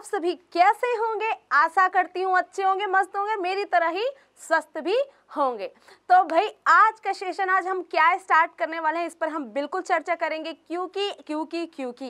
आप सभी कैसे होंगे आशा करती हूँ अच्छे होंगे मस्त होंगे मेरी तरह ही स्वस्थ भी होंगे तो भाई आज का सेशन आज हम क्या स्टार्ट करने वाले हैं इस पर हम बिल्कुल चर्चा करेंगे क्योंकि क्योंकि क्योंकि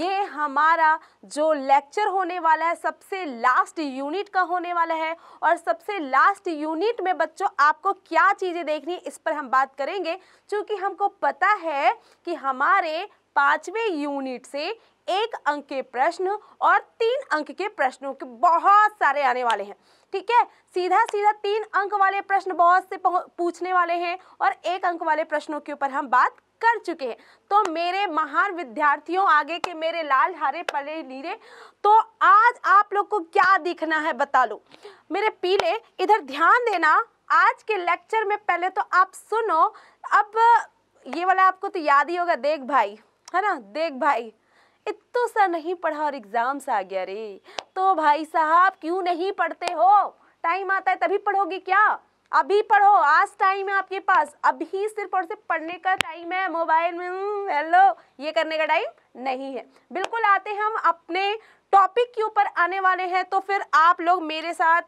ये हमारा जो लेक्चर होने वाला है सबसे लास्ट यूनिट का होने वाला है और सबसे लास्ट यूनिट में बच्चों आपको क्या चीज़ें देखनी इस पर हम बात करेंगे चूँकि हमको पता है कि हमारे पाँचवें यूनिट से एक अंक के प्रश्न और तीन अंक के प्रश्नों के बहुत सारे आने वाले हैं ठीक है सीधा सीधा तीन अंक वाले प्रश्न बहुत से पूछने वाले हैं और एक अंक वाले प्रश्नों के ऊपर हम बात कर चुके हैं तो मेरे महान विद्यार्थियों आगे के मेरे लाल हरे पले नीरे तो आज आप लोग को क्या दिखना है बता लो मेरे पीले इधर ध्यान देना आज के लेक्चर में पहले तो आप सुनो अब ये वाला आपको तो याद ही होगा देख भाई है ना देख भाई इतो सा नहीं पढ़ा और एग्ज़ाम से आ गया रे तो भाई साहब क्यों नहीं पढ़ते हो टाइम आता है तभी पढ़ोगे क्या अभी पढ़ो आज टाइम है आपके पास अभी सिर्फ और सिर्फ पढ़ने का टाइम है मोबाइल में हेलो हम्म, ये करने का टाइम नहीं है बिल्कुल आते हैं हम अपने टॉपिक के ऊपर आने वाले हैं तो फिर आप लोग मेरे साथ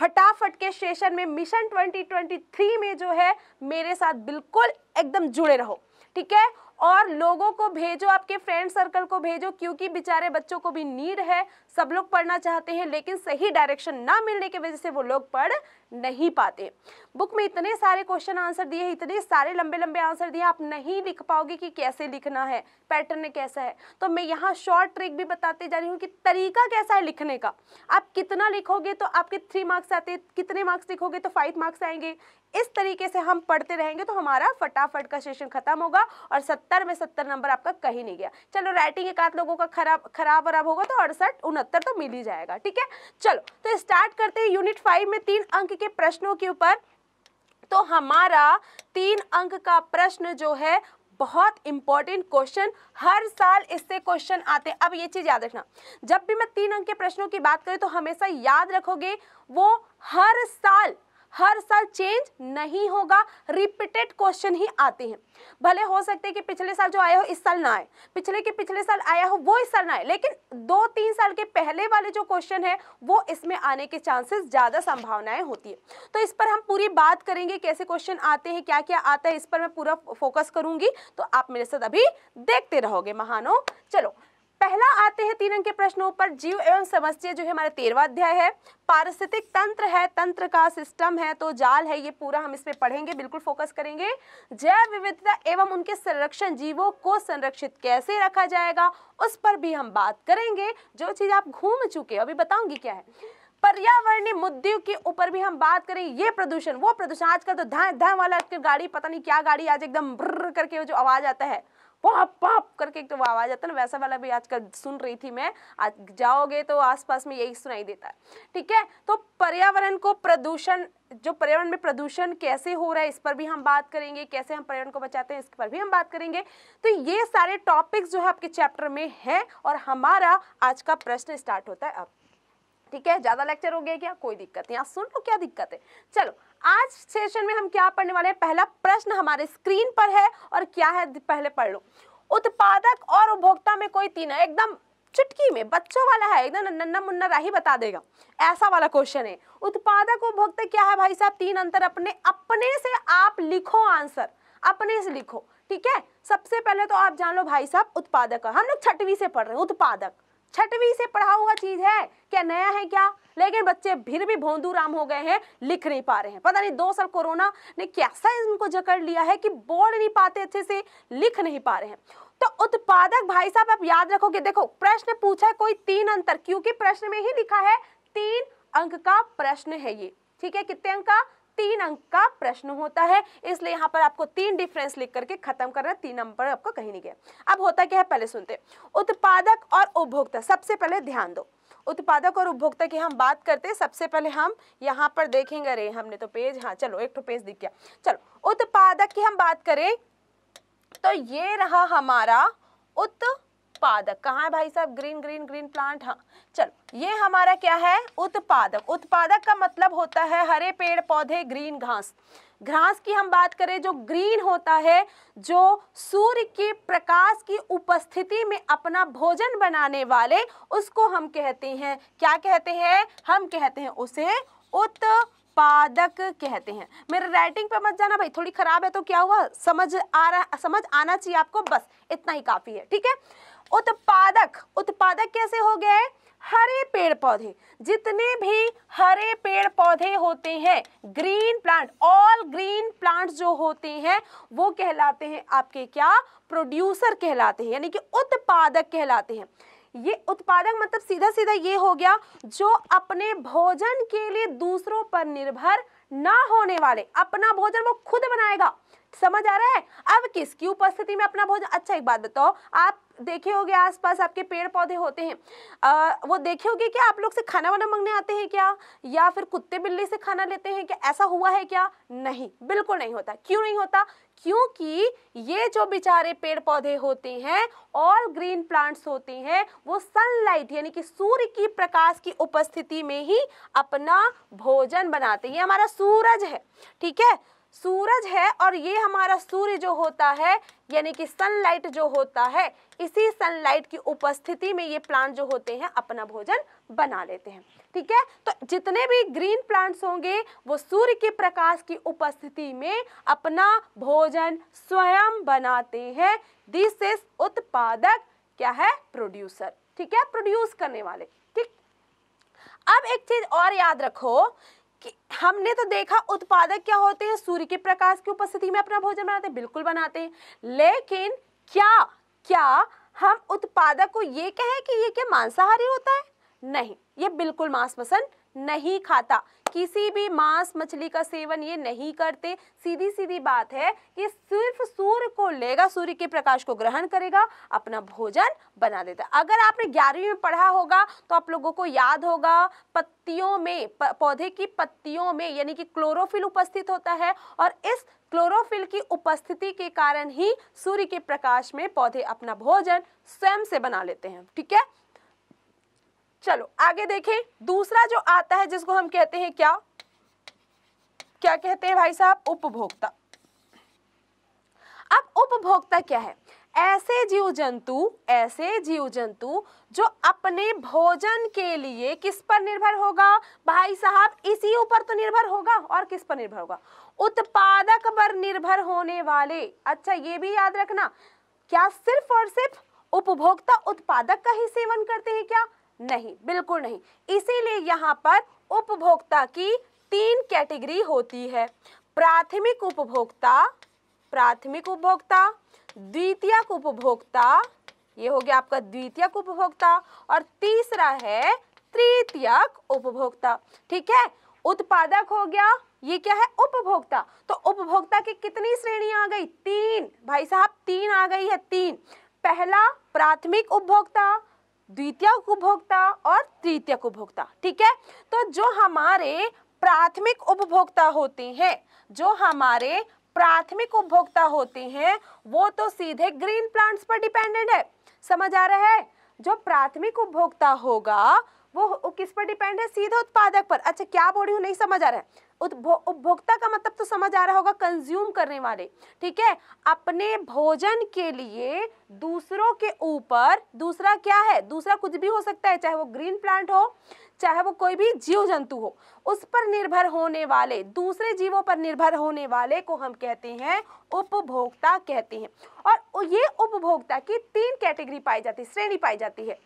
फटाफट के सेशन में मिशन 2023 में जो है मेरे साथ बिल्कुल एकदम जुड़े रहो ठीक है और लोगों को भेजो आपके फ्रेंड सर्कल को भेजो क्योंकि बेचारे बच्चों को भी नीड है सब लोग पढ़ना चाहते हैं लेकिन सही डायरेक्शन ना मिलने की वजह से वो लोग पढ़ नहीं पाते बुक में इतने सारे क्वेश्चन आंसर दिए इतने सारे लंबे लंबे आंसर दिए आप नहीं लिख पाओगे कि कैसे लिखना है पैटर्न कैसा है तो मैं यहाँ शॉर्ट ट्रिक भी बताते जा रही हूँ कि तरीका कैसा है लिखने का आप कितना लिखोगे तो आपके थ्री मार्क्स आते कितने मार्क्स लिखोगे तो फाइव मार्क्स आएंगे इस तरीके से हम पढ़ते रहेंगे तो हमारा फटाफट का सेशन खत्म होगा और सत्तर में सत्तर नंबर आपका कहीं नहीं गया चलो राइटिंग एक आध लोगों का खराब खराब वराब होगा तो अड़सठ उनहत्तर तो मिल ही जाएगा ठीक है चलो तो स्टार्ट करते हैं यूनिट फाइव में तीन अंक के प्रश्नों के ऊपर तो हमारा तीन अंक का प्रश्न जो है बहुत इंपॉर्टेंट क्वेश्चन हर साल इससे क्वेश्चन आते हैं अब ये चीज़ याद रखना जब भी मैं तीन अंक के प्रश्नों की बात करें तो हमेशा याद रखोगे वो हर साल हर साल चेंज नहीं होगा रिपीटेड क्वेश्चन ही आते हैं भले हो सकते हैं कि पिछले साल जो आया हो इस साल ना आए पिछले के पिछले साल आया हो वो इस साल ना आए लेकिन दो तीन साल के पहले वाले जो क्वेश्चन है वो इसमें आने के चांसेस ज़्यादा संभावनाएं होती है तो इस पर हम पूरी बात करेंगे कैसे क्वेश्चन आते हैं क्या क्या आता है इस पर मैं पूरा फोकस करूंगी तो आप मेरे साथ अभी देखते रहोगे महानो चलो पहला आते हैं तीन अंक के प्रश्नों पर जीव एवं समस्या जो है हमारा तेरवा अध्याय है पारिस्थितिक तंत्र है तंत्र का सिस्टम है तो जाल है ये पूरा हम इसमें पढ़ेंगे बिल्कुल फोकस करेंगे जैव विविधता एवं उनके संरक्षण जीवों को संरक्षित कैसे रखा जाएगा उस पर भी हम बात करेंगे जो चीज़ आप घूम चुके अभी बताऊंगी क्या है पर्यावरणीय मुद्दों के ऊपर भी हम बात करें ये प्रदूषण वो प्रदूषण आजकल तो धाए धाए वाला गाड़ी पता नहीं क्या गाड़ी आज एकदम ब्र करके जो आवाज़ आता है पॉप पॉप करके एक तो आवाज़ आता है ना वैसा वाला भी आजकल सुन रही थी मैं आज जाओगे तो आसपास में यही सुनाई देता है ठीक है तो पर्यावरण को प्रदूषण जो पर्यावरण में प्रदूषण कैसे हो रहा है इस पर भी हम बात करेंगे कैसे हम पर्यावरण को बचाते हैं इस पर भी हम बात करेंगे तो ये सारे टॉपिक्स जो है आपके चैप्टर में है और हमारा आज का प्रश्न स्टार्ट होता है अब ठीक है ज़्यादा लेक्चर हो गया क्या कोई दिक्कत नहीं आप सुन लो क्या दिक्कत है चलो आज सेशन में हम क्या पढ़ने वाले हैं पहला प्रश्न हमारे स्क्रीन पर है और क्या है पहले पढ़ लो उत्पादक और उपभोक्ता में कोई तीन है एकदम चुटकी में बच्चों वाला है एकदम नन्ना मुन्ना राही बता देगा ऐसा वाला क्वेश्चन है उत्पादक उपभोक्ता क्या है भाई साहब तीन अंतर अपने अपने से आप लिखो आंसर अपने से लिखो ठीक है सबसे पहले तो आप जान लो भाई साहब उत्पादक हम लोग छठवीं से पढ़ रहे हैं उत्पादक छठवी से पढ़ा हुआ चीज है क्या नया है क्या लेकिन बच्चे फिर भी भोंदू राम हो गए हैं लिख नहीं पा रहे हैं पता नहीं दो साल कोरोना ने कैसा इनको जकड़ लिया है कि बोल नहीं पाते अच्छे से लिख नहीं पा रहे हैं तो उत्पादक भाई साहब आप याद रखोगे देखो प्रश्न पूछा है कोई तीन अंतर क्योंकि प्रश्न में ही लिखा है तीन अंक का प्रश्न है ये ठीक है कितने अंक का तीन अंक का प्रश्न होता है इसलिए यहाँ पर आपको तीन डिफरेंस लिख करके खत्म करना तीन नंबर आपको कहीं नहीं गया अब होता क्या है पहले सुनते उत्पादक और उपभोक्ता सबसे पहले ध्यान दो उत्पादक और उपभोक्ता की हम बात करते हैं सबसे पहले हम यहाँ पर देखेंगे अरे हमने तो पेज हाँ चलो एक तो पेज दिख गया चलो उत्पादक की हम बात करें तो ये रहा हमारा उत्पादक उत्पादक कहा है भाई साहब ग्रीन ग्रीन ग्रीन प्लांट हाँ चलो ये हमारा क्या है उत्पादक उत्पादक का मतलब होता है हरे पेड़ पौधे ग्रीन घास घास की हम बात करें जो ग्रीन होता है जो सूर्य के प्रकाश की उपस्थिति में अपना भोजन बनाने वाले उसको हम कहते हैं क्या कहते हैं हम कहते हैं उसे उत्पादक कहते हैं मेरे राइटिंग पे मत जाना भाई थोड़ी खराब है तो क्या हुआ समझ आ रहा समझ आना चाहिए आपको बस इतना ही काफ़ी है ठीक है उत्पादक उत्पादक कैसे हो गए हरे पेड़ पौधे जितने भी हरे पेड़ पौधे होते हैं green plant all green plants जो होते हैं वो कहलाते हैं आपके क्या प्रोड्यूसर कहलाते हैं यानी कि उत्पादक कहलाते हैं ये उत्पादक मतलब सीधा सीधा ये हो गया जो अपने भोजन के लिए दूसरों पर निर्भर ना होने वाले अपना भोजन वो खुद बनाएगा समझ आ रहा है अब किसकी उपस्थिति में अपना भोजन अच्छा एक बात बताओ आप देखे होगे आसपास आपके पेड़ पौधे होते हैं आ, वो देखे होगे क्या आप लोग से खाना वाना मंगने आते हैं क्या या फिर कुत्ते बिल्ली से खाना लेते हैं क्या ऐसा हुआ है क्या नहीं बिल्कुल नहीं होता क्यों नहीं होता क्योंकि ये जो बेचारे पेड़ पौधे होते हैं ऑल ग्रीन प्लांट्स होते हैं वो सनलाइट यानी कि सूर्य की प्रकाश की उपस्थिति में ही अपना भोजन बनाते हैं हमारा सूरज है ठीक है सूरज है और ये हमारा सूर्य जो होता है यानी कि सनलाइट जो होता है इसी सनलाइट की उपस्थिति में ये प्लांट जो होते हैं अपना भोजन बना लेते हैं ठीक है तो जितने भी ग्रीन प्लांट्स होंगे वो सूर्य के प्रकाश की उपस्थिति में अपना भोजन स्वयं बनाते हैं दिस इज उत्पादक क्या है प्रोड्यूसर ठीक है प्रोड्यूस करने वाले ठीक अब एक चीज और याद रखो कि हमने तो देखा उत्पादक क्या होते हैं सूर्य के प्रकाश की उपस्थिति में अपना भोजन बनाते हैं बिल्कुल बनाते हैं लेकिन क्या क्या हम उत्पादक को ये कहें कि ये क्या मांसाहारी होता है नहीं ये बिल्कुल मांस पसंद नहीं खाता किसी भी मांस मछली का सेवन ये नहीं करते सीधी सीधी बात है ये सिर्फ सूर्य को लेगा सूर्य के प्रकाश को ग्रहण करेगा अपना भोजन बना देता अगर आपने ग्यारहवीं में पढ़ा होगा तो आप लोगों को याद होगा पत्तियों में पौधे की पत्तियों में यानी कि क्लोरोफिल उपस्थित होता है और इस क्लोरोफिल की उपस्थिति के कारण ही सूर्य के प्रकाश में पौधे अपना भोजन स्वयं से बना लेते हैं ठीक है चलो आगे देखें दूसरा जो आता है जिसको हम कहते हैं क्या क्या कहते हैं भाई साहब उपभोक्ता अब उपभोक्ता क्या है ऐसे जीव जंतु ऐसे जीव जंतु जो अपने भोजन के लिए किस पर निर्भर होगा भाई साहब इसी ऊपर तो निर्भर होगा और किस पर निर्भर होगा उत्पादक पर निर्भर होने वाले अच्छा ये भी याद रखना क्या सिर्फ और सिर्फ उपभोक्ता उत्पादक का ही सेवन करते हैं क्या नहीं बिल्कुल नहीं इसीलिए यहाँ पर उपभोक्ता की तीन कैटेगरी होती है प्राथमिक उपभोक्ता प्राथमिक उपभोक्ता द्वितीयक उपभोक्ता ये हो गया आपका द्वितीयक उपभोक्ता और तीसरा है तृतीयक उपभोक्ता ठीक है उत्पादक हो गया ये क्या है उपभोक्ता तो उपभोक्ता की कितनी श्रेणी आ गई तीन भाई साहब तीन आ गई है तीन पहला प्राथमिक उपभोक्ता द्वितीय उपभोक्ता और तृतीय उपभोक्ता ठीक है तो जो हमारे प्राथमिक उपभोक्ता होते हैं जो हमारे प्राथमिक उपभोक्ता होते हैं वो तो सीधे ग्रीन प्लांट्स पर डिपेंडेंट है समझ आ रहा है जो प्राथमिक उपभोक्ता होगा वो किस पर डिपेंड है सीधे उत्पादक पर अच्छा क्या बोल रही हूँ नहीं समझ आ रहा है उपभोक्ता का मतलब तो समझ आ रहा होगा कंज्यूम करने वाले ठीक है अपने भोजन के लिए दूसरों के ऊपर दूसरा क्या है दूसरा कुछ भी हो सकता है चाहे वो ग्रीन प्लांट हो चाहे वो कोई भी जीव जंतु हो उस पर निर्भर होने वाले दूसरे जीवों पर निर्भर होने वाले को हम कहते हैं उपभोक्ता कहते हैं और ये उपभोक्ता की तीन कैटेगरी पाई जाती श्रेणी पाई जाती है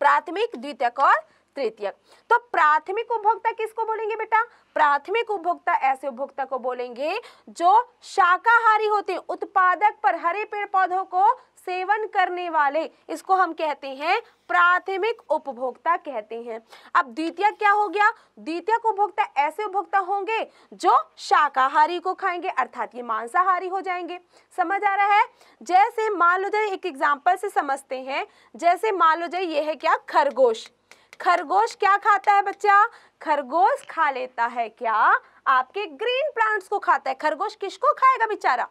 प्राथमिक द्वितीयक और तृतीयक तो प्राथमिक उपभोक्ता किसको बोलेंगे बेटा प्राथमिक उपभोक्ता ऐसे उपभोक्ता को बोलेंगे जो शाकाहारी होते उत्पादक पर हरे पेड़ पौधों को सेवन करने वाले इसको हम कहते हैं प्राथमिक उपभोक्ता कहते हैं अब द्वितीय क्या हो गया द्वितीय उपभोक्ता ऐसे उपभोक्ता होंगे जो शाकाहारी को खाएंगे अर्थात ये मांसाहारी हो जाएंगे समझ आ रहा है जैसे मान लो जाए एक एग्जाम्पल से समझते हैं जैसे मान लो जाए ये है क्या खरगोश खरगोश क्या खाता है बच्चा खरगोश खा लेता है क्या आपके ग्रीन प्लांट्स को खाता है खरगोश किसको खाएगा बेचारा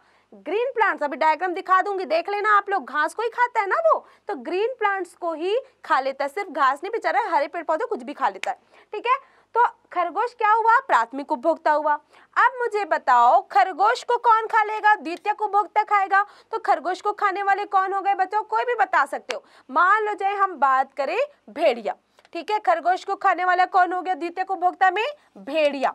ग्रीन प्लांट्स अभी डायग्राम दिखा दूंगी देख लेना आप लोग घास को ही खाता है ना वो तो ग्रीन प्लांट्स को ही खा लेता है सिर्फ घास नहीं बेचारा हरे पेड़ पौधे कुछ भी खा लेता है ठीक है तो खरगोश क्या हुआ प्राथमिक उपभोक्ता हुआ अब मुझे बताओ खरगोश को कौन खा लेगा द्वितीय उपभोक्ता खाएगा तो खरगोश को खाने वाले कौन हो गए बच्चों कोई भी बता सकते हो मान लो चाहे हम बात करें भेड़िया ठीक है खरगोश को खाने वाला कौन हो गया द्वितीय उपभोक्ता में भेड़िया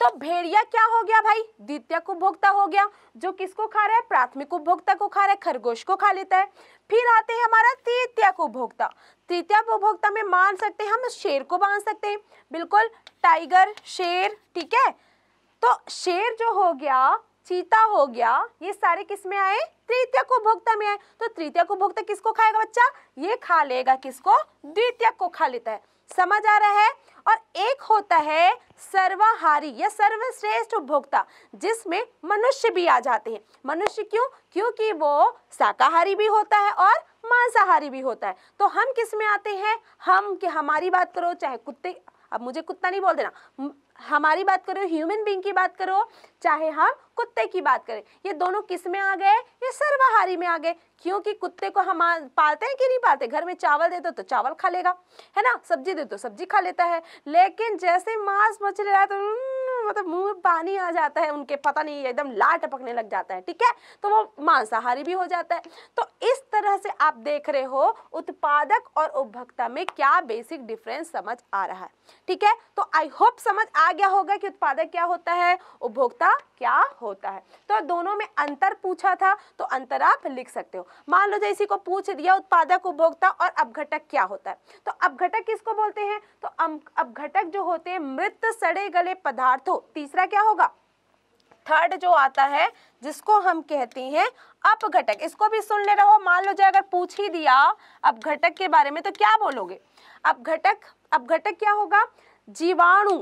तो भेड़िया क्या हो गया भाई द्वितीय उपभोक्ता हो गया जो किसको खा रहा है प्राथमिक उपभोक्ता को खा रहा है खरगोश को खा लेता है फिर आते हैं हमारा तृतीय उपभोक्ता तृतीय उपभोक्ता में मान सकते हैं हम शेर को बांध सकते हैं बिल्कुल टाइगर शेर ठीक है तो शेर जो हो गया चीता हो गया ये सारे किस में आए तृतीय को भोक्ता में आए तो तृतीय को भोक्ता किसको खाएगा बच्चा ये खा लेगा किसको द्वितीय को खा लेता है समझ आ रहा है और एक होता है सर्वहारी या सर्वश्रेष्ठ उपभोक्ता जिसमें मनुष्य भी आ जाते हैं मनुष्य क्यों क्योंकि वो शाकाहारी भी होता है और मांसाहारी भी होता है तो हम किस में आते हैं हम कि हमारी बात करो चाहे कुत्ते अब मुझे कुत्ता नहीं बोल देना हमारी बात करो ह्यूमन बींग की बात करो चाहे हम कुत्ते की बात करें ये दोनों किस में आ गए ये सर्वाहारी में आ गए क्योंकि कुत्ते को हम पालते हैं कि नहीं पालते घर में चावल दे दो तो चावल खा लेगा है ना सब्जी दे दो तो सब्जी खा लेता है लेकिन जैसे मांस मछली रहा तो मतलब मुंह में पानी आ जाता है उनके पता नहीं एकदम लाल टपकने लग जाता है ठीक है तो वो मांसाहारी भी हो जाता है तो इस तरह से आप देख रहे हो उत्पादक और उपभोक्ता में क्या बेसिक डिफरेंस समझ आ रहा है ठीक है तो आई होप समझ आ गया होगा कि उत्पादक क्या होता है उपभोक्ता क्या होता है तो दोनों में अंतर पूछा था तो अंतर आप लिख सकते हो मान लो जैसे को पूछ दिया उत्पादक उपभोक्ता और अपघटक क्या होता है तो अपघटक किसको बोलते हैं तो अपघटक जो होते हैं मृत सड़े गले पदार्थ तो तीसरा क्या होगा थर्ड जो आता है जिसको हम कहते हैं अपघटक इसको भी सुन ले रहो मान लो जाए अगर पूछ ही दिया अपघटक के बारे में तो क्या बोलोगे अपघटक अपघटक क्या होगा जीवाणु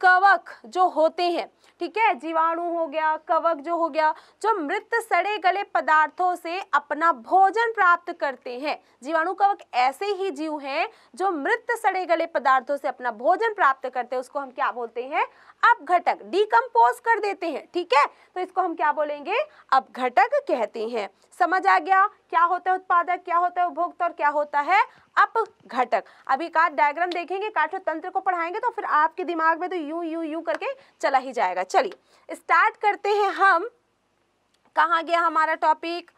कवक जो होते हैं ठीक है जीवाणु हो गया कवक जो हो गया जो मृत सड़े गले पदार्थों से अपना भोजन प्राप्त करते हैं जीवाणु कवक ऐसे ही जीव हैं जो मृत सड़े गले पदार्थों से अपना भोजन प्राप्त करते हैं उसको हम क्या बोलते हैं अपघटक डीकम्पोज कर देते हैं ठीक है तो इसको हम क्या बोलेंगे अपघटक कहते हैं समझ आ गया क्या होता है उत्पादक क्या होता है उपभोक्ता और क्या होता है अपघटक अभी का डायग्राम देखेंगे काठो तंत्र को पढ़ाएंगे तो फिर आपके दिमाग में तो यू यू यू करके चला ही जाएगा चलिए स्टार्ट करते हैं हम कहा गया हमारा टॉपिक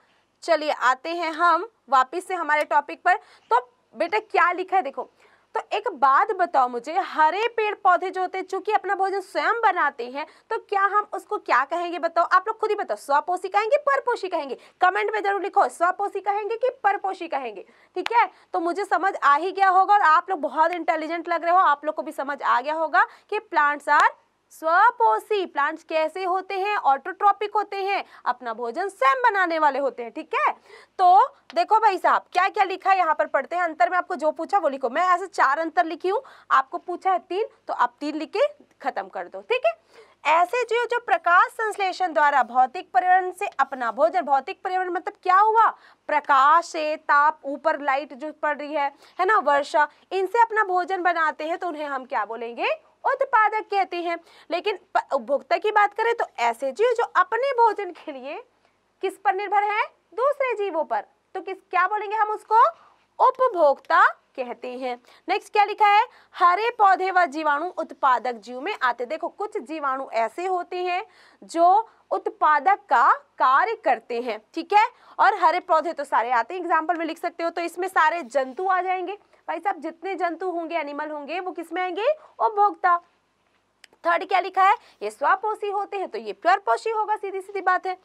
चलिए आते हैं हम वापिस से हमारे टॉपिक पर तो बेटा क्या लिखा है देखो तो एक बात बताओ मुझे हरे पेड़ पौधे जो होते हैं चूंकि अपना भोजन स्वयं बनाते हैं तो क्या हम उसको क्या कहेंगे बताओ आप लोग खुद ही बताओ स्वपोषी कहेंगे परपोषी कहेंगे कमेंट में जरूर लिखो स्वपोषी कहेंगे कि परपोषी कहेंगे ठीक है तो मुझे समझ आ ही गया होगा और आप लोग बहुत इंटेलिजेंट लग रहे हो आप लोग को भी समझ आ गया होगा कि प्लांट्स आर स्वपोषी प्लांट्स कैसे होते हैं ऑटोट्रॉपिक होते हैं अपना भोजन स्वयं बनाने वाले होते हैं ठीक है तो देखो भाई साहब क्या क्या लिखा है यहाँ पर पढ़ते हैं अंतर में आपको जो पूछा वो लिखो मैं ऐसे चार अंतर लिखी हूँ आपको पूछा है तीन तो आप तीन लिख के खत्म कर दो ठीक है ऐसे जो जो प्रकाश संश्लेषण द्वारा भौतिक पर्यावरण से अपना भोजन भौतिक पर्यावरण मतलब क्या हुआ प्रकाश से ताप ऊपर लाइट जो पड़ रही है है ना वर्षा इनसे अपना भोजन बनाते हैं तो उन्हें हम क्या बोलेंगे उत्पादक कहते हैं लेकिन उपभोक्ता की बात करें तो ऐसे जीव जो अपने भोजन के लिए किस पर निर्भर है दूसरे जीवों पर तो किस क्या बोलेंगे हम उसको उपभोक्ता कहते हैं नेक्स्ट क्या लिखा है हरे पौधे व जीवाणु उत्पादक जीव में आते देखो कुछ जीवाणु ऐसे होते हैं जो उत्पादक का कार्य करते हैं ठीक है और हरे पौधे तो सारे आते हैं एग्जाम्पल में लिख सकते हो तो इसमें सारे जंतु आ जाएंगे भाई साहब जितने जंतु होंगे एनिमल होंगे वो किस में आएंगे उपभोक्ता थर्ड क्या लिखा है ये स्वापोषी होते हैं तो ये प्योर पोषी होगा सीधी सीधी बात है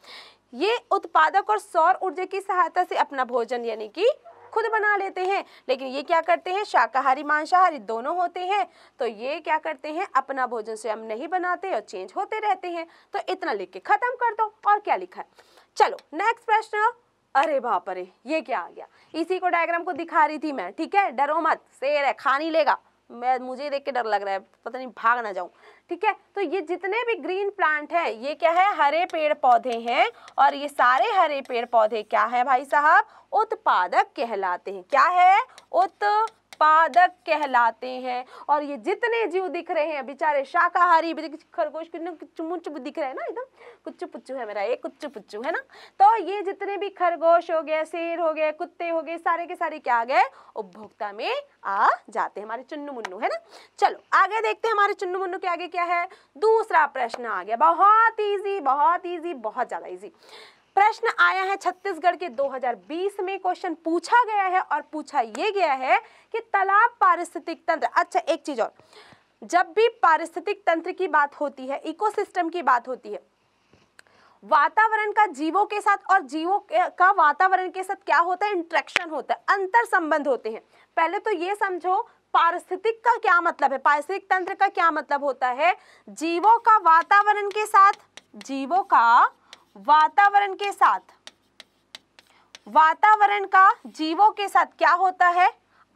ये उत्पादक और सौर ऊर्जा की सहायता से अपना भोजन यानी कि खुद बना लेते हैं लेकिन ये क्या करते हैं शाकाहारी मांसाहारी दोनों होते हैं तो ये क्या करते हैं अपना भोजन स्वयं नहीं बनाते और चेंज होते रहते हैं तो इतना लिख के खत्म कर दो और क्या लिखा है चलो नेक्स्ट प्रश्न अरे बाप अरे ये क्या आ गया इसी को डायग्राम को दिखा रही थी मैं ठीक है डरो मत शेर है खा नहीं लेगा मैं मुझे देख के डर लग रहा है पता नहीं भाग ना जाऊं ठीक है तो ये जितने भी ग्रीन प्लांट हैं ये क्या है हरे पेड़ पौधे हैं और ये सारे हरे पेड़ पौधे क्या है भाई साहब उत्पादक कहलाते हैं क्या है उत उत्पादक कहलाते हैं और ये जितने जीव दिख रहे हैं बेचारे शाकाहारी खरगोश चुमुच दिख रहे हैं ना एकदम कुच्चू पुच्चू है मेरा ये कुच्चू पुच्चू है ना तो ये जितने भी खरगोश हो गए शेर हो गए कुत्ते हो गए सारे के सारे क्या आ गए उपभोक्ता में आ जाते हैं हमारे चुन्नु मुन्नु है ना चलो आगे देखते हैं हमारे चुन्नु मुन्नु के आगे क्या है दूसरा प्रश्न आ गया बहुत इजी बहुत इजी बहुत ज़्यादा इजी प्रश्न आया है छत्तीसगढ़ के 2020 में क्वेश्चन पूछा गया है और पूछा ये गया है कि तालाब पारिस्थितिक तंत्र अच्छा एक चीज और जब भी पारिस्थितिक तंत्र की बात होती है इकोसिस्टम की बात होती है वातावरण का जीवों के साथ और जीवों का वातावरण के साथ क्या होता है इंट्रैक्शन होता है अंतर संबंध होते हैं पहले तो ये समझो पारिस्थितिक का क्या मतलब है पारिस्थितिक तंत्र का क्या मतलब होता है जीवों का वातावरण के साथ जीवों का वातावरण के साथ वातावरण का जीवों के साथ क्या होता है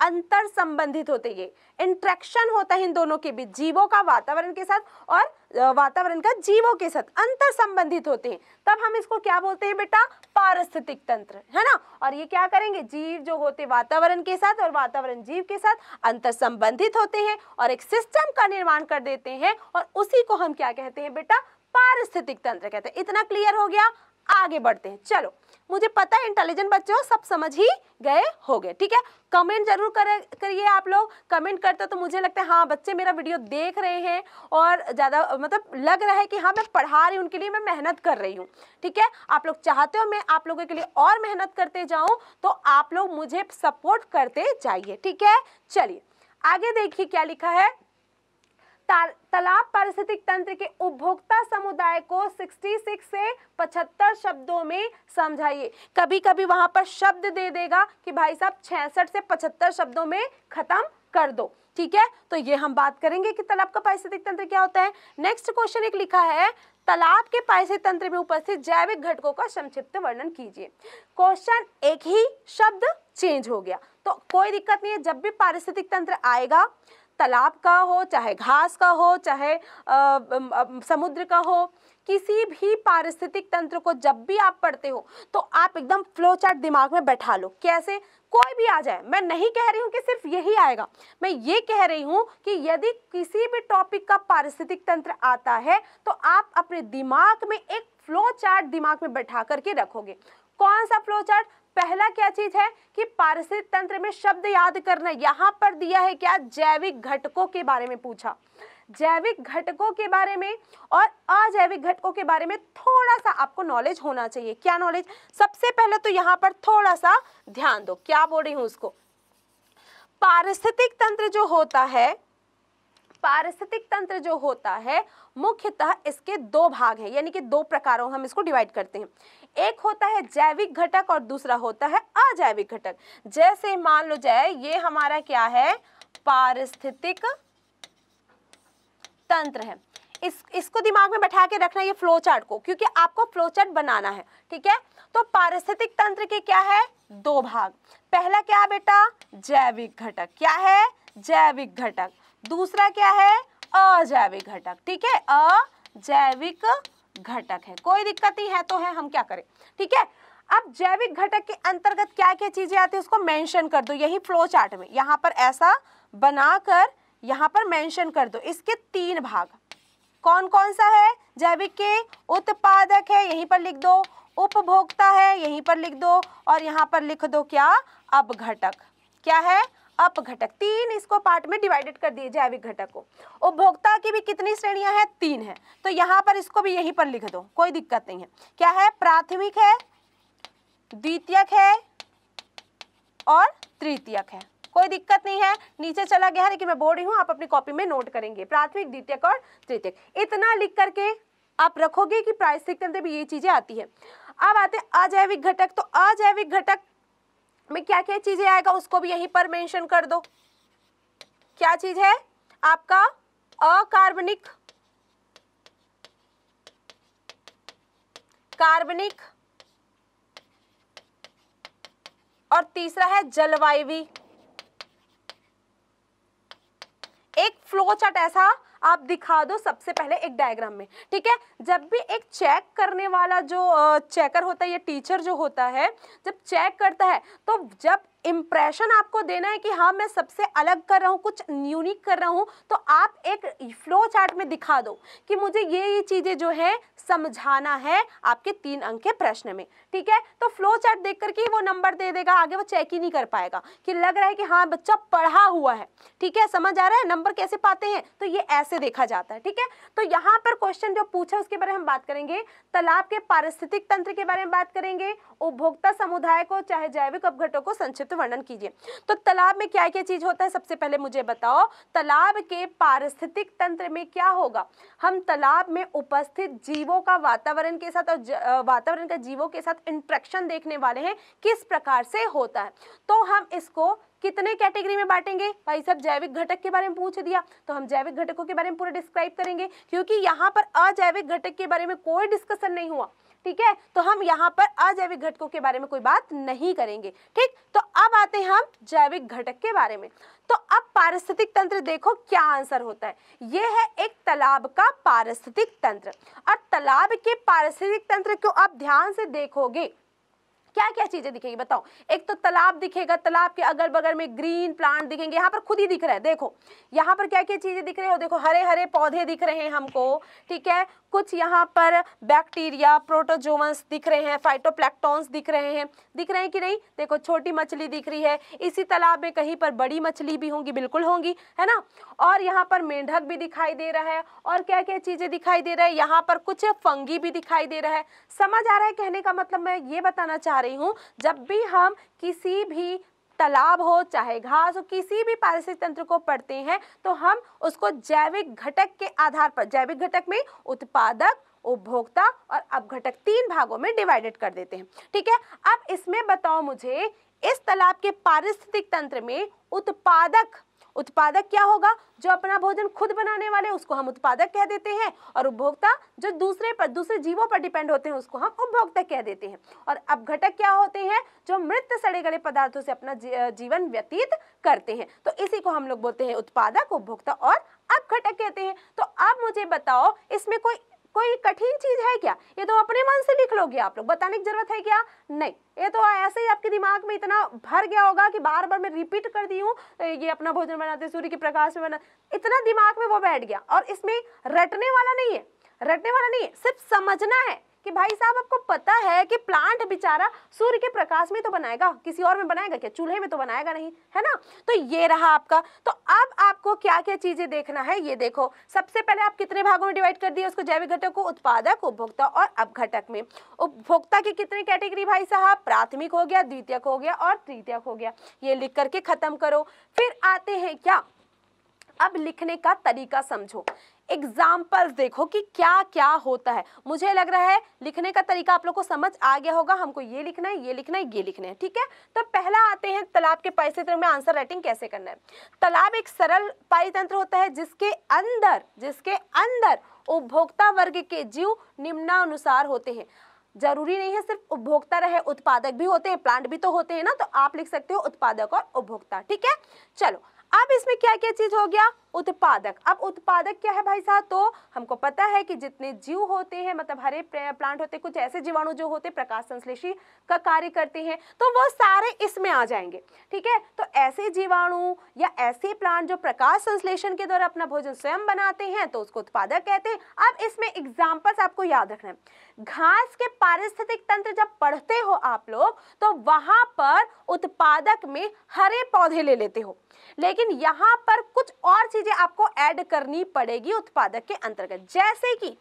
अंतर संबंधित होते ये इंट्रैक्शन होता है इन दोनों के बीच जीवों का वातावरण के साथ और वातावरण का जीवों के साथ अंतर संबंधित होते हैं तब हम इसको क्या बोलते हैं बेटा पारिस्थितिक तंत्र है ना और ये क्या करेंगे जीव जो होते वातावरण के साथ और वातावरण जीव के साथ अंतर संबंधित होते हैं और एक सिस्टम का निर्माण कर देते हैं और उसी को हम क्या कहते हैं बेटा पारिस्थितिक तंत्र कहते हैं इतना क्लियर हो गया आगे बढ़ते हैं चलो मुझे पता है इंटेलिजेंट बच्चों सब समझ ही गए हो गए ठीक है कमेंट जरूर कर करिए आप लोग कमेंट करते तो मुझे लगता है हाँ बच्चे मेरा वीडियो देख रहे हैं और ज़्यादा मतलब लग रहा है कि हाँ मैं पढ़ा रही हूँ उनके लिए मैं मेहनत कर रही हूँ ठीक है आप लोग चाहते हो मैं आप लोगों के लिए और मेहनत करते जाऊँ तो आप लोग मुझे सपोर्ट करते जाइए ठीक है चलिए आगे देखिए क्या लिखा है तालाब पारिस्थितिक तंत्र के उपभोक्ता समुदाय को 66 से 75 शब्दों में समझाइए कभी कभी वहां पर शब्द दे देगा कि भाई साहब 66 से 75 शब्दों में खत्म कर दो ठीक है तो ये हम बात करेंगे कि तालाब का पारिस्थितिक तंत्र क्या होता है नेक्स्ट क्वेश्चन एक लिखा है तालाब के पारिस्थितिक तंत्र में उपस्थित जैविक घटकों का संक्षिप्त वर्णन कीजिए क्वेश्चन एक ही शब्द चेंज हो गया तो कोई दिक्कत नहीं है जब भी पारिस्थितिक तंत्र आएगा तालाब का हो चाहे घास का हो चाहे समुद्र का हो किसी भी पारिस्थितिक तंत्र को जब भी आप पढ़ते हो तो आप एकदम फ्लो चार्ट दिमाग में बैठा लो कैसे कोई भी आ जाए मैं नहीं कह रही हूँ कि सिर्फ यही आएगा मैं ये कह रही हूँ कि यदि किसी भी टॉपिक का पारिस्थितिक तंत्र आता है तो आप अपने दिमाग में एक फ्लो चार्ट दिमाग में बैठा करके रखोगे कौन सा फ्लो चार्ट पहला क्या चीज है कि पारिस्थितिक तंत्र में शब्द याद करना यहाँ पर दिया है क्या जैविक घटकों के बारे में पूछा जैविक घटकों के बारे में और अजैविक घटकों के बारे में थोड़ा सा आपको नॉलेज होना चाहिए क्या नॉलेज सबसे पहले तो यहाँ पर थोड़ा सा ध्यान दो क्या बोल रही हूँ उसको पारिस्थितिक तंत्र जो होता है पारिस्थितिक तंत्र जो होता है मुख्यतः इसके दो भाग हैं यानी कि दो प्रकारों हम इसको डिवाइड करते हैं एक होता है जैविक घटक और दूसरा होता है अजैविक घटक जैसे मान लो जाए ये हमारा क्या है पारिस्थितिक तंत्र है इस इसको दिमाग में बैठा के रखना ये फ्लो चार्ट को क्योंकि आपको फ्लो चार्ट बनाना है ठीक है तो पारिस्थितिक तंत्र के क्या है दो भाग पहला क्या बेटा जैविक घटक क्या है जैविक घटक दूसरा क्या है अजैविक घटक ठीक है अजैविक घटक है कोई दिक्कत ही है तो है हम क्या करें ठीक है अब जैविक घटक के अंतर्गत क्या क्या चीजें आती है उसको मेंशन कर दो यही फ्लो चार्ट में यहाँ पर ऐसा बनाकर यहाँ पर मेंशन कर दो इसके तीन भाग कौन कौन सा है जैविक के उत्पादक है यहीं पर लिख दो उपभोक्ता है यहीं पर लिख दो और यहाँ पर लिख दो क्या अब घटक क्या है अपघटक तीन इसको पार्ट में डिवाइडेड कर दिए जैविक घटक को उपभोक्ता की भी कितनी श्रेणियां हैं तीन है तो यहां पर इसको भी यहीं पर लिख दो कोई दिक्कत नहीं है क्या है प्राथमिक है द्वितीयक है और तृतीयक है कोई दिक्कत नहीं है नीचे चला गया लेकिन मैं बोल रही हूं आप अपनी कॉपी में नोट करेंगे प्राथमिक द्वितीयक और तृतीयक इतना लिख करके आप रखोगे कि प्रायश्चित भी ये चीजें आती है अब आते हैं अजैविक घटक तो अजैविक घटक में क्या क्या चीजें आएगा उसको भी यहीं पर मेंशन कर दो क्या चीज है आपका अकार्बनिक कार्बनिक और तीसरा है जलवायवी एक फ्लो चार्ट ऐसा आप दिखा दो सबसे पहले एक डायग्राम में ठीक है जब भी एक चेक करने वाला जो चेकर होता है या टीचर जो होता है जब चेक करता है तो जब इम्प्रेशन आपको देना है कि हाँ मैं सबसे अलग कर रहा हूँ कुछ यूनिक कर रहा हूँ तो आप एक फ्लो चार्ट में दिखा दो कि मुझे ये ये चीज़ें जो है समझाना है आपके तीन अंक के प्रश्न में ठीक है तो फ्लो चार्ट देख करके वो नंबर दे देगा आगे वो चेक ही नहीं कर पाएगा कि लग रहा है कि हाँ बच्चा पढ़ा हुआ है ठीक है समझ आ रहा है नंबर कैसे पाते हैं तो ये ऐसे देखा जाता है ठीक है तो यहाँ पर क्वेश्चन जो पूछा उसके बारे में हम बात करेंगे तालाब के पारिस्थितिक तंत्र के बारे में बात करेंगे उपभोक्ता समुदाय को चाहे जैविक अपघटों को संक्षिप्त वर्णन कीजिए तो तालाब में क्या क्या चीज़ होता है सबसे पहले मुझे बताओ तालाब के पारिस्थितिक तंत्र में क्या होगा हम तालाब में उपस्थित जीवों का वातावरण के साथ और वातावरण का जीवों के साथ इंट्रैक्शन देखने वाले हैं किस प्रकार से होता है तो हम इसको कितने कैटेगरी में बांटेंगे भाई सब जैविक घटक के बारे में पूछ दिया तो हम जैविक घटकों के बारे में पूरा डिस्क्राइब करेंगे क्योंकि यहाँ पर अजैविक घटक के बारे में कोई डिस्कशन नहीं हुआ ठीक है तो हम यहाँ पर अजैविक घटकों के बारे में कोई बात नहीं करेंगे ठीक तो अब आते हैं हम जैविक घटक के बारे में तो अब पारिस्थितिक तंत्र देखो क्या आंसर होता है ये है एक तालाब का पारिस्थितिक तंत्र और तालाब के पारिस्थितिक तंत्र को आप ध्यान से देखोगे क्या क्या चीजें दिखेगी बताओ एक तो तालाब दिखेगा तालाब के अगल बगल में ग्रीन प्लांट दिखेंगे यहाँ पर खुद ही दिख रहा है देखो यहाँ पर क्या क्या चीजें दिख रही हो देखो हरे हरे पौधे दिख रहे हैं हमको ठीक है कुछ यहाँ पर बैक्टीरिया प्रोटोजोवंस दिख रहे हैं फाइटोप्लैक्टॉन्स दिख रहे हैं दिख रहे हैं कि नहीं देखो छोटी मछली दिख रही है इसी तालाब में कहीं पर बड़ी मछली भी होंगी बिल्कुल होंगी है ना और यहाँ पर मेंढक भी दिखाई दे रहा है और क्या क्या चीज़ें दिखाई दे रहा है यहाँ पर कुछ फंगी भी दिखाई दे रहा है समझ आ रहा है कहने का मतलब मैं ये बताना चाह रही हूँ जब भी हम किसी भी तालाब हो चाहे घास हो किसी भी पारिस्थितिक तंत्र को पढ़ते हैं तो हम उसको जैविक घटक के आधार पर जैविक घटक में उत्पादक उपभोक्ता और अपघटक तीन भागों में डिवाइडेड कर देते हैं ठीक है अब इसमें बताओ मुझे इस तालाब के पारिस्थितिक तंत्र में उत्पादक उत्पादक क्या होगा जो अपना भोजन खुद बनाने वाले उसको हम उत्पादक कह देते हैं और उपभोक्ता जो दूसरे पर दूसरे जीवों पर डिपेंड होते हैं उसको हम उपभोक्ता कह देते हैं और अब घटक क्या होते हैं जो मृत सड़े गले पदार्थों से अपना जीवन व्यतीत करते हैं तो इसी को हम लोग बोलते हैं उत्पादक उपभोक्ता और अब घटक कहते हैं तो अब मुझे बताओ इसमें कोई कोई कठिन चीज है क्या ये तो अपने मन से लिख लोगे आप लोग बताने की जरूरत है क्या नहीं ये तो ऐसे ही आपके दिमाग में इतना भर गया होगा कि बार बार मैं रिपीट कर दी हूँ ये अपना भोजन बनाते सूर्य के प्रकाश में बना इतना दिमाग में वो बैठ गया और इसमें रटने वाला नहीं है रटने वाला नहीं है सिर्फ समझना है कि भाई साहब आपको पता है कि प्लांट बेचारा सूर्य के प्रकाश में तो बनाएगा किसी और में बनाएगा क्या चूल्हे में तो बनाएगा नहीं है ना तो ये रहा आपका तो अब आपको क्या क्या चीजें देखना है ये देखो सबसे पहले आप कितने भागों में डिवाइड कर दिए उसको जैविक घटक को उत्पादक उपभोक्ता और अपघटक में उपभोक्ता की कितने कैटेगरी भाई साहब प्राथमिक हो गया द्वितीय हो गया और तृतीय हो गया ये लिख करके खत्म करो फिर आते हैं क्या अब लिखने का तरीका समझो एग्जाम्पल्स देखो कि क्या क्या होता है मुझे लग रहा है लिखने का तरीका आप लोग को समझ आ गया होगा हमको ये लिखना है ये लिखना है ये लिखना है ठीक है तो पहला आते हैं तालाब के पारितंत्र तो में आंसर राइटिंग कैसे करना है तालाब एक सरल पारितंत्र होता है जिसके अंदर जिसके अंदर उपभोक्ता वर्ग के जीव निम्नानुसार होते हैं जरूरी नहीं है सिर्फ उपभोक्ता रहे उत्पादक भी होते हैं प्लांट भी तो होते हैं ना तो आप लिख सकते हो उत्पादक और उपभोक्ता ठीक है चलो अब इसमें क्या क्या चीज हो गया उत्पादक अब उत्पादक क्या है भाई साहब तो हमको पता है कि जितने जीव होते हैं मतलब हरे प्लांट होते हैं कुछ ऐसे जीवाणु जो होते हैं प्रकाश संश्लेषी का कार्य करते हैं तो वो सारे इसमें आ जाएंगे ठीक है तो ऐसे जीवाणु या ऐसे प्लांट जो प्रकाश संश्लेषण के द्वारा अपना भोजन स्वयं बनाते हैं तो उसको उत्पादक कहते हैं अब इसमें एग्जाम्पल्स आपको याद रखना है घास के पारिस्थितिक तंत्र जब पढ़ते हो आप लोग तो वहां पर उत्पादक में हरे पौधे ले लेते हो लेकिन यहाँ पर कुछ और चीज़ें आपको ऐड करनी पड़ेगी उत्पादक के अंतर्गत जैसे कि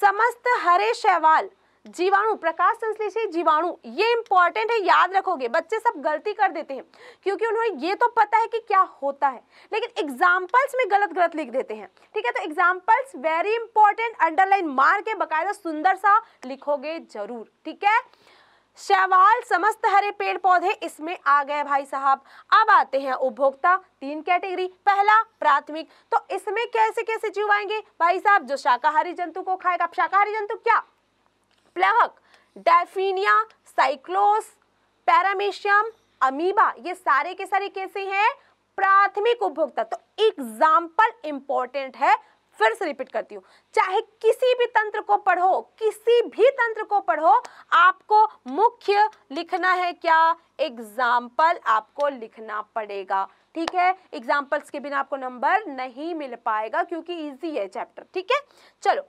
समस्त हरे शैवाल जीवाणु प्रकाश संश्लेषी जीवाणु ये इंपॉर्टेंट है याद रखोगे बच्चे सब गलती कर देते हैं क्योंकि उन्हें ये तो पता है कि क्या होता है लेकिन एग्जाम्पल्स में गलत गलत लिख देते हैं ठीक है तो एग्जाम्पल्स वेरी इंपॉर्टेंट अंडरलाइन मार के बकायदा सुंदर सा लिखोगे जरूर ठीक है शैवाल समस्त हरे पेड़ पौधे इसमें आ गए भाई साहब अब आते हैं उपभोक्ता तीन कैटेगरी पहला प्राथमिक तो इसमें कैसे कैसे जीव आएंगे भाई साहब जो शाकाहारी जंतु को खाएगा शाकाहारी जंतु क्या प्लवक डेफिनिया साइक्लोस पैरामेशियम अमीबा ये सारे के सारे कैसे हैं प्राथमिक उपभोक्ता तो एग्जाम्पल इंपॉर्टेंट है फिर से रिपीट करती हूँ चाहे किसी भी तंत्र को पढ़ो किसी भी तंत्र को पढ़ो आपको मुख्य लिखना है क्या एग्जाम्पल आपको लिखना पड़ेगा ठीक है एग्जाम्पल्स के बिना आपको नंबर नहीं मिल पाएगा क्योंकि इजी है चैप्टर ठीक है चलो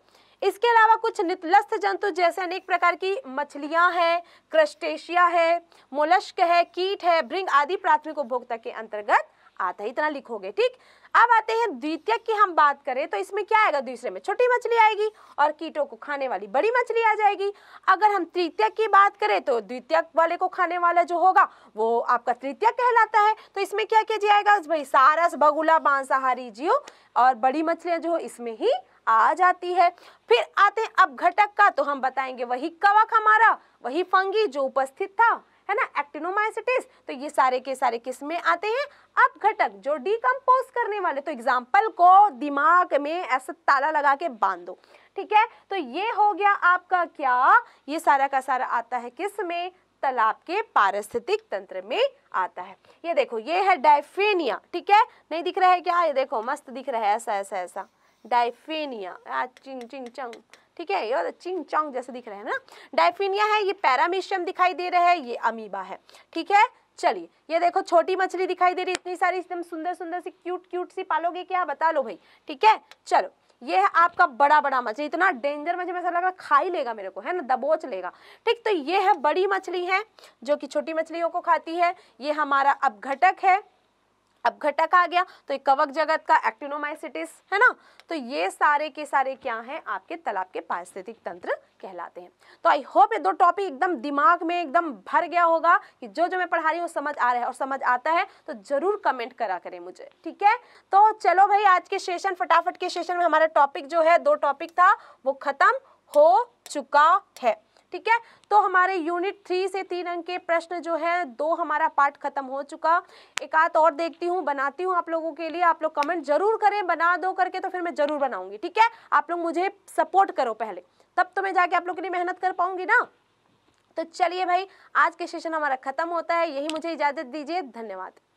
इसके अलावा कुछ नितलस्थ जंतु जैसे अनेक प्रकार की मछलियां हैं क्रस्टेशिया है मोलस्क है कीट है ब्रिंग आदि प्राथमिक उपभोक्ता के अंतर्गत आता है इतना लिखोगे ठीक अब आते हैं द्वितीय की हम बात करें तो इसमें क्या आएगा दूसरे में छोटी मछली आएगी और कीटों को खाने वाली बड़ी मछली आ जाएगी अगर हम तृतीय की बात करें तो द्वितीय वाले को खाने वाला जो होगा वो आपका तृतीय कहलाता है तो इसमें क्या किया जाएगा भाई सारस बगुला मांसाहारी जीव और बड़ी मछलियाँ जो हो इसमें ही आ जाती है फिर आते हैं घटक का तो हम बताएंगे वही कवक हमारा वही फंगी जो उपस्थित था है ना एक्टिनोमाइसिटिस तो ये सारे के सारे किसमें आते हैं घटक जो डीकम्पोज करने वाले तो एग्जाम्पल को दिमाग में ऐसा ताला लगा के बांध दो ठीक है तो ये हो गया आपका क्या ये सारा का सारा आता है किस में तालाब के पारिस्थितिक तंत्र में आता है ये देखो ये है डायफेनिया ठीक है नहीं दिख रहा है क्या ये देखो मस्त दिख रहा है ऐसा ऐसा ऐसा डाइफेनिया चिंग चिंग चंग ठीक है ये चिंग चंग जैसे दिख रहे हैं ना डायफेनिया है ये पैरामीशियम दिखाई दे रहा है ये अमीबा है ठीक है चलिए ये देखो छोटी मछली दिखाई दे रही इतनी सारी एकदम सुंदर सुंदर सी क्यूट क्यूट सी पालोगे क्या बता लो भाई ठीक है चलो ये है आपका बड़ा बड़ा मछली इतना डेंजर मछली ऐसा लग रहा खा ही लेगा मेरे को है ना दबोच लेगा ठीक तो ये है बड़ी मछली है जो कि छोटी मछलियों को खाती है ये हमारा अपघटक है घटक आ गया तो एक कवक जगत का एक्टिनोमाइसिटिस है ना तो ये सारे के सारे क्या हैं आपके तालाब के पारिस्थितिक तंत्र कहलाते हैं तो आई होप ये दो टॉपिक एकदम दिमाग में एकदम भर गया होगा कि जो जो मैं पढ़ा रही हूँ समझ आ रहा है और समझ आता है तो जरूर कमेंट करा करें मुझे ठीक है तो चलो भाई आज के सेशन फटाफट के सेशन में हमारा टॉपिक जो है दो टॉपिक था वो खत्म हो चुका है ठीक है तो हमारे यूनिट थ्री से तीन अंक के प्रश्न जो है दो हमारा पार्ट खत्म हो चुका एक आध और देखती हूँ बनाती हूँ आप लोगों के लिए आप लोग कमेंट जरूर करें बना दो करके तो फिर मैं जरूर बनाऊंगी ठीक है आप लोग मुझे सपोर्ट करो पहले तब तो मैं जाके आप लोग के लिए मेहनत कर पाऊंगी ना तो चलिए भाई आज के सेशन हमारा खत्म होता है यही मुझे इजाज़त दीजिए धन्यवाद